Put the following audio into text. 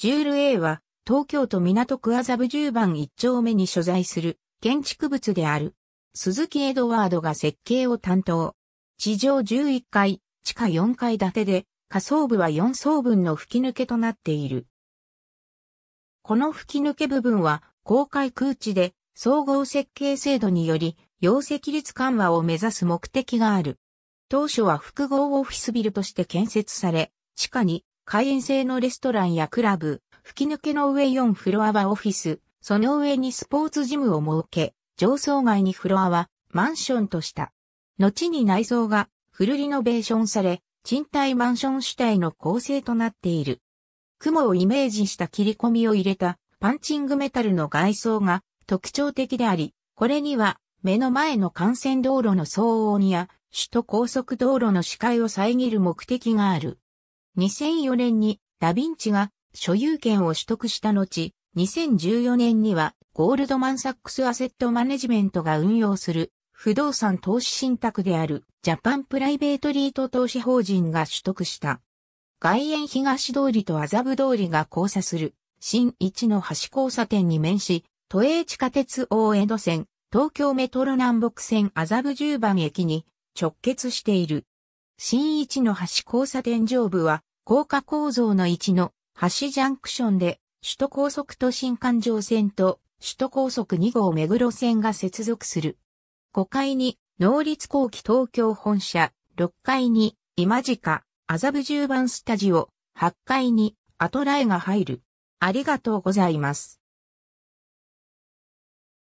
ジュール A は、東京都港区麻布十番一丁目に所在する建築物である。鈴木エドワードが設計を担当。地上11階、地下4階建てで、下層部は4層分の吹き抜けとなっている。この吹き抜け部分は公開空地で総合設計制度により容積率緩和を目指す目的がある。当初は複合オフィスビルとして建設され、地下に会員制のレストランやクラブ、吹き抜けの上4フロアはオフィス、その上にスポーツジムを設け、上層街にフロアはマンションとした。後に内装がフルリノベーションされ、賃貸マンション主体の構成となっている。雲をイメージした切り込みを入れたパンチングメタルの外装が特徴的であり、これには目の前の幹線道路の騒音や首都高速道路の視界を遮る目的がある。2004年にダヴィンチが所有権を取得した後、2014年にはゴールドマンサックスアセットマネジメントが運用する不動産投資信託であるジャパンプライベートリート投資法人が取得した。外苑東通りと麻布通りが交差する新一の橋交差点に面し、都営地下鉄大江戸線、東京メトロ南北線麻布十番駅に直結している。新一の橋交差点上部は、高架構造の一の橋ジャンクションで、首都高速都心環状線と首都高速2号目黒線が接続する。5階に、能立後期東京本社、6階に、今近、麻布十番スタジオ、8階に、アトラエが入る。ありがとうございます。